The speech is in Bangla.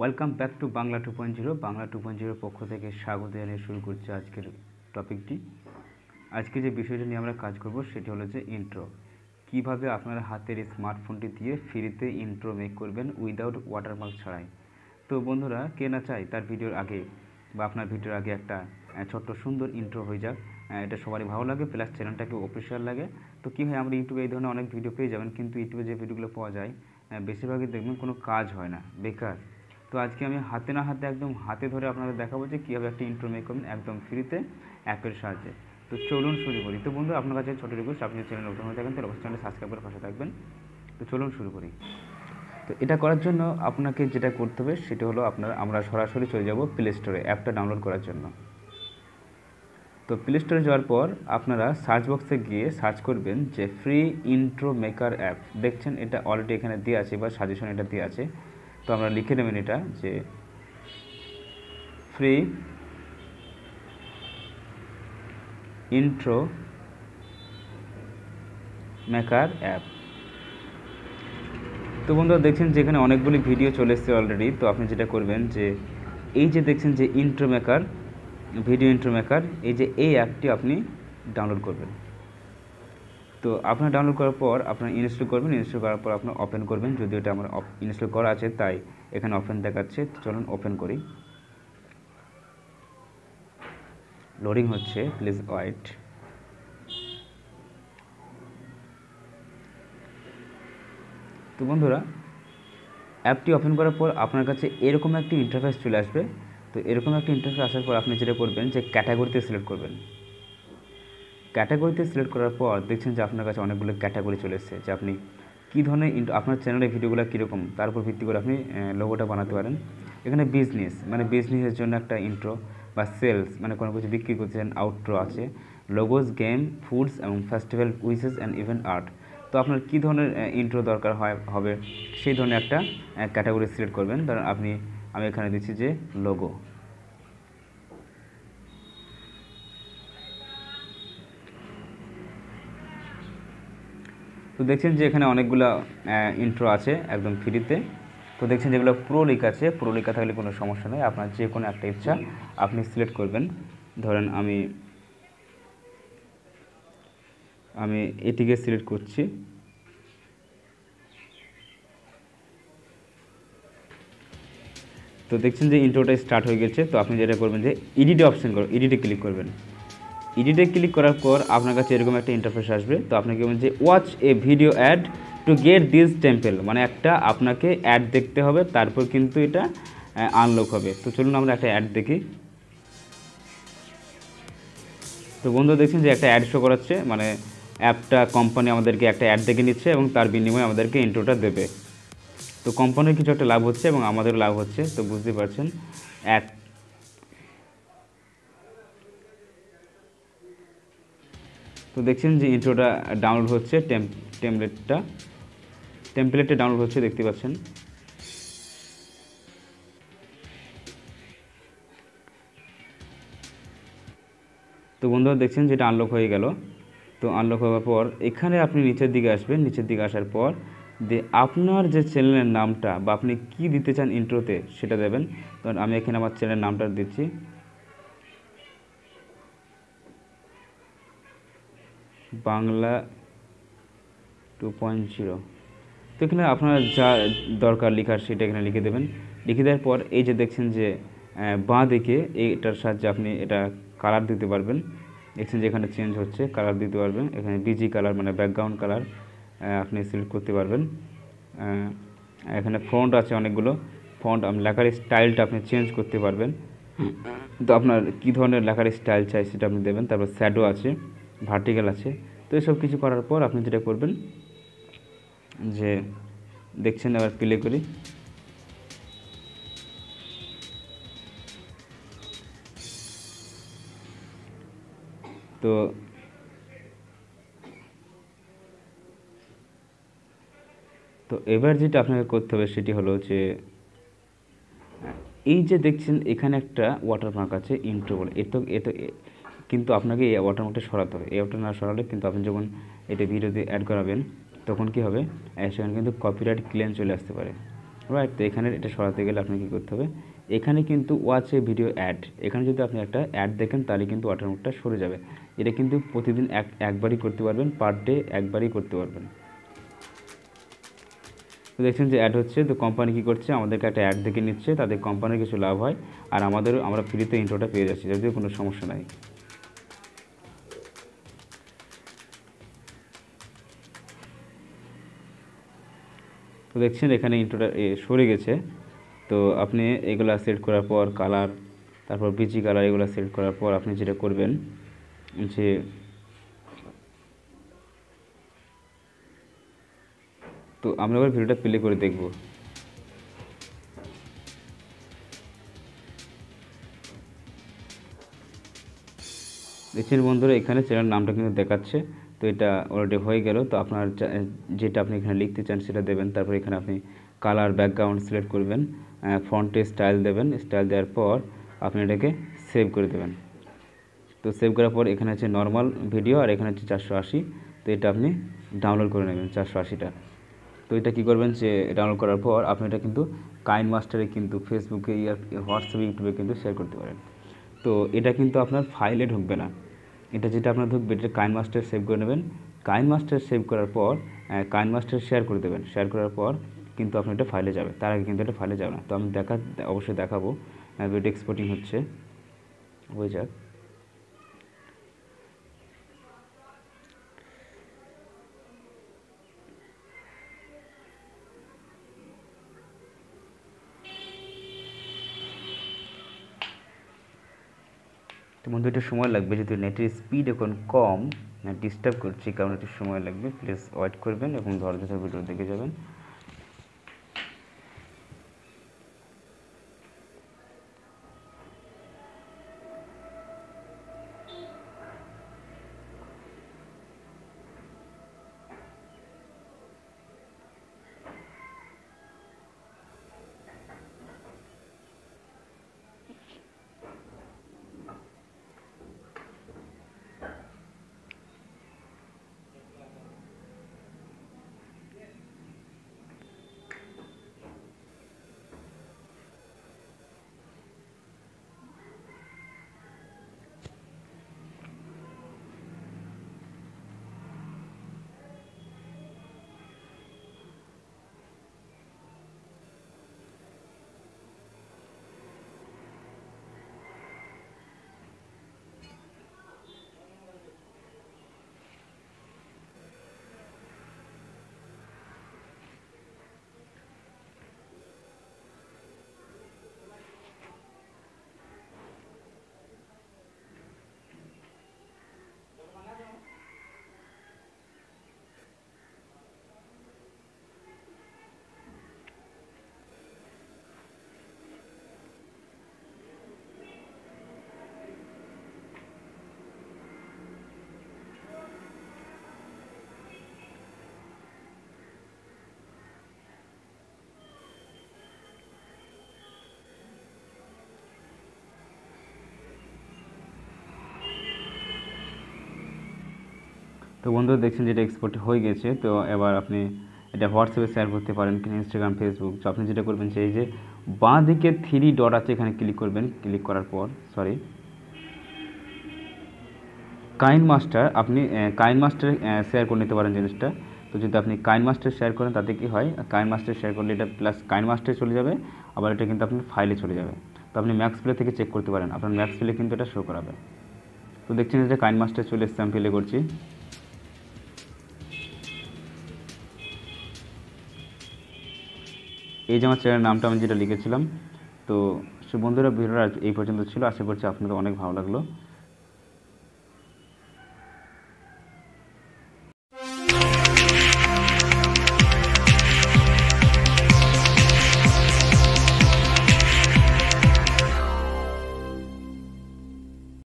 welcome back to Bangla two point zero Bangla two point জিরোর পক্ষ থেকে স্বাগত জানিয়ে শুরু করছে আজকের টপিকটি আজকে যে বিষয়টি নিয়ে আমরা কাজ করব সেটি হলো যে ইন্ট্রো কিভাবে আপনার হাতের স্মার্টফোনটি দিয়ে ফ্রিতে ইন্ট্রো মেক করবেন উইদাউট ওয়াটারমার্ক ছাড়াই তো বন্ধুরা কে না চায় তার ভিডিওর আগে বা আপনার ভিডিওর আগে একটা ছোট্ট সুন্দর ইন্ট্রো হয়ে যাক এটা সবারই ভালো লাগে প্লাস চ্যানেলটাকে অফিসিয়াল লাগে তো কী হয় আমরা ইউটিউবে এই ধরনের অনেক ভিডিও পেয়ে যাবেন কিন্তু ইউটিউবে যে ভিডিওগুলো পাওয়া যায় বেশিরভাগই দেখবেন কোনো কাজ হয় না বেকার তো আজকে আমি হাতে না হাতে একদম হাতে ধরে আপনাদের দেখাবো যে কীভাবে একটা ইন্ট্রো মেক করবেন একদম ফ্রিতে অ্যাপের সাহায্যে তো চলুন শুরু করি তো বন্ধু আপনার কাছে ছোটো রিকোয়েস্ট আপনি চ্যানেল নতুন হয়ে থাকেন তাহলে চ্যানেল সাবস্ক্রাইব করে পাশে থাকবেন তো চলুন শুরু করি তো এটা করার জন্য আপনাকে যেটা করতে হবে সেটা হলো আপনার আমরা সরাসরি চলে যাব প্লে স্টোরে অ্যাপটা ডাউনলোড করার জন্য তো প্লে স্টোরে যাওয়ার পর আপনারা সার্চ বক্সে গিয়ে সার্চ করবেন যে ফ্রি ইন্ট্রো মেকার অ্যাপ দেখছেন এটা অলরেডি এখানে দিয়ে আছে বা সাজেশন এটা দিয়ে আছে তো আমরা লিখে নেবেন এটা যে ফ্রি ইন্ট্রো মেকার অ্যাপ তো বন্ধুরা দেখছেন যে এখানে অনেকগুলি ভিডিও চলে এসছে অলরেডি তো আপনি যেটা করবেন যে এই যে দেখছেন যে intro maker video intro maker এই যে এই অ্যাপটি আপনি ডাউনলোড করবেন তো আপনার ডাউনলোড করার পর আপনার ইনস্টল করবেন ইনস্টল করার পর আপনার ওপেন করবেন যদিও এটা আমার ইনস্টল করা আছে তাই এখানে ওপেন দেখাচ্ছে চলুন ওপেন করি লোডিং হচ্ছে প্লিজ ওয়াইট তো বন্ধুরা অ্যাপটি ওপেন করার পর আপনার কাছে এরকম একটি ইন্টারফেস চলে আসবে তো এরকম একটি ইন্টারফেস আসার পর আপনি যেটা করবেন যে ক্যাটাগরিতে সিলেক্ট করবেন ক্যাটাগরিতে সিলেক্ট করার পর দেখছেন যে আপনার কাছে অনেকগুলো ক্যাটাগরি চলে এসেছে যে আপনি কী ধরনের আপনার চ্যানেলের ভিডিওগুলো কীরকম তার উপর ভিত্তি করে আপনি লোগোটা বানাতে পারেন এখানে বিজনেস মানে বিজনেসের জন্য একটা ইন্ট্রো বা সেলস মানে কোনো কিছু বিক্রি করছেন আউটড্রো আছে লোগোস গেম ফুডস এবং festival wishes and event art তো আপনার কী ধরনের ইন্ট্রো দরকার হয় হবে সেই ধরনের একটা ক্যাটাগরি সিলেক্ট করবেন ধরুন আপনি আমি এখানে দিচ্ছি যে লোগো তো দেখছেন যে এখানে অনেকগুলো ইন্ট্রো আছে একদম ফ্রিতে তো দেখছেন যেগুলো প্রো লেখা আছে প্রো লিকা থাকলে কোনো সমস্যা নেই আপনার যে কোনো একটা ইচ্ছা আপনি সিলেক্ট করবেন ধরেন আমি আমি এটিকে সিলেক্ট করছি তো দেখছেন যে ইন্ট্রোটা স্টার্ট হয়ে গেছে তো আপনি যেটা করবেন যে ইডিটে অপশন করবেন ইডিটে ক্লিক করবেন এডিটে ক্লিক করার পর আপনার কাছে এরকম একটা ইন্টারফেস আসবে তো আপনাকে বলুন যে watch a video ad to get this template মানে একটা আপনাকে অ্যাড দেখতে হবে তারপর কিন্তু এটা আনলক হবে তো চলুন আমরা একটা অ্যাড দেখি তো বন্ধু দেখছেন যে একটা অ্যাড শো করাচ্ছে মানে অ্যাপটা কোম্পানি আমাদেরকে একটা অ্যাড দেখে নিচ্ছে এবং তার বিনিময়ে আমাদেরকে ইন্ট্রোটা দেবে তো কোম্পানির কিছু একটা লাভ হচ্ছে এবং আমাদেরও লাভ হচ্ছে তো বুঝতে পারছেন অ্যাড তো দেখছেন যে ইন্ট্রোটা ডাউনলোড হচ্ছে টেমপ্লেটটা টেমপ্লেটটা ডাউনলোড হচ্ছে দেখতে পাচ্ছেন তো বন্ধুরা দেখছেন যেটা আনলক হয়ে গেল তো আনলক হওয়ার পর এখানে আপনি নিচের দিকে আসবেন নিচের দিকে আসার পর যে আপনার যে চ্যানেলের নামটা বা আপনি কি দিতে চান ইন্ট্রোতে সেটা দেবেন কারণ আমি এখানে আমার চ্যানেলের নামটা দিচ্ছি বাংলা টু পয়েন্ট জিরো তো এখানে আপনার যা দরকার লেখার সেটা এখানে লিখে দেবেন লিখে দেওয়ার পর এই যে দেখছেন যে বাঁ দিকে এইটার সাহায্যে আপনি এটা কালার দিতে পারবেন দেখছেন যে এখানে চেঞ্জ হচ্ছে কালার দিতে পারবেন এখানে বিজি কালার মানে ব্যাকগ্রাউন্ড কালার আপনি সিলেক্ট করতে পারবেন এখানে ফ্রন্ট আছে অনেকগুলো ফ্রন্ট আপনি লেখার স্টাইলটা আপনি চেঞ্জ করতে পারবেন তো আপনার কী ধরনের লেখার স্টাইল চাই সেটা আপনি দেবেন তারপর শ্যাডো আছে ভার্টিক্যাল আছে তো এসব কিছু করার পর আপনি যেটা করবেন যে দেখছেন আবার প্লে করি তো তো এবার যেটা আপনাকে করতে হবে সেটি হলো যে এই যে দেখছেন এখানে একটা ওয়াটারমার্ক আছে ইন্ট্রো বলে এত এত কিন্তু আপনাকে এই ওয়াটারমার্কটা সরাতে হবে এই ওয়াটার না সরালে কিন্তু আপনি যখন এটা ভিডিওতে অ্যাড করাবেন তখন কি হবে সেখানে কিন্তু কপিরাইট ক্লেম চলে আসতে পারে রাইট তো এখানে এটা সরাতে গেলে আপনাকে কী করতে হবে এখানে কিন্তু ওয়াচে ভিডিও অ্যাড এখানে যদি আপনি একটা অ্যাড দেখেন তাহলে কিন্তু ওয়াটারমার্কটা সরে যাবে এটা কিন্তু প্রতিদিন এক একবারই করতে পারবেন পার ডে একবারই করতে পারবেন তো দেখছেন যে অ্যাড হচ্ছে তো কোম্পানি কী করছে আমাদেরকে একটা অ্যাড দেখে নিচ্ছে তাদের কোম্পানির কিছু লাভ হয় আর আমাদের আমরা ফ্রিতে ইন্ট্রোটা পেয়ে যাচ্ছি যদিও কোনো সমস্যা নাই তো দেখছেন এখানে ইন্ট্রোটা সরে গেছে তো আপনি এগুলো সেট করার পর কালার তারপর বিজি কালার এগুলো সেট করার পর আপনি যেটা করবেন যে তো আমরা এবার ভিডিওটা প্লে করে দেখব দেখছেন বন্ধুরা এখানে চ্যানেল নামটা কিন্তু দেখাচ্ছে তো এটা অলরেডি হয়ে গেল তো আপনার যেটা আপনি এখানে লিখতে চান সেটা দেবেন তারপর এখানে আপনি কালার ব্যাকগ্রাউন্ড সিলেক্ট করবেন ফন্টে স্টাইল দেবেন স্টাইল দেওয়ার পর আপনি এটাকে সেভ করে দেবেন তো সেভ করার পর এখানে আছে নর্মাল ভিডিও আর এখানে হচ্ছে চারশো আশি তো এটা আপনি ডাউনলোড করে নেবেন চারশো আশিটা তো এটা কী করবেন যে ডাউনলোড করার পর আপনি এটা কিন্তু কাইন মাস্টারে কিন্তু ফেসবুকে হোয়াটসঅ্যাপে ইউটিউবে কিন্তু শেয়ার করতে পারেন তো এটা কিন্তু আপনার ফাইলে ঢুকবে না এটা যেটা আপনার ধরবে এটা কাইন মাস্টার সেভ করে নেবেন কাইন মাস্টার সেভ করার পর কাইন মাস্টার শেয়ার করে দেবেন শেয়ার করার পর কিন্তু আপনার এটা ফাইলে যাবে তার আগে কিন্তু এটা ফাইলে যাবে না তো আমি দেখা অবশ্যই দেখাবো ভিডিও এক্সপোর্টিং হচ্ছে হয়ে যাক বন্ধু একটু সময় লাগবে যদি নেটের স্পিড এখন কম ডিস্টার্ব করছি কারণ একটু সময় লাগবে প্লিজ ওয়েট করবেন এবং ধৈর্য ধরে ভিডিও দেখে যাবেন তো বন্ধুরা দেখছেন যেটা এক্সপোর্ট হয়ে গেছে তো এবার আপনি এটা হোয়াটসঅ্যাপে শেয়ার করতে পারেন কিনা ইনস্টাগ্রাম ফেসবুক তো আপনি যেটা করবেন সেই যে বাঁ দিকে থ্রি ডট আছে এখানে ক্লিক করবেন ক্লিক করার পর সরি কাইন মাস্টার আপনি কাইন মাস্টার শেয়ার করে নিতে পারেন জিনিসটা তো যদি আপনি কাইন মাস্টার শেয়ার করেন তাতে কি হয় কাইন মাস্টার শেয়ার করলে এটা প্লাস কাইন মাস্টারে চলে যাবে আবার এটা কিন্তু আপনার ফাইলে চলে যাবে তো আপনি ম্যাক্স প্লে থেকে চেক করতে পারেন আপনার ম্যাক্স প্লে কিন্তু এটা শো করাবে তো দেখছেন যে কাইন মাস্টার চলে এসছে আমি ফেলে করছি এই যে আমার চ্যানেলের নামটা আমি যেটা লিখেছিলাম তো সে বন্ধুরা ভিডিওটা এই পর্যন্ত ছিল আশা করছি আপনাদের অনেক ভালো লাগলো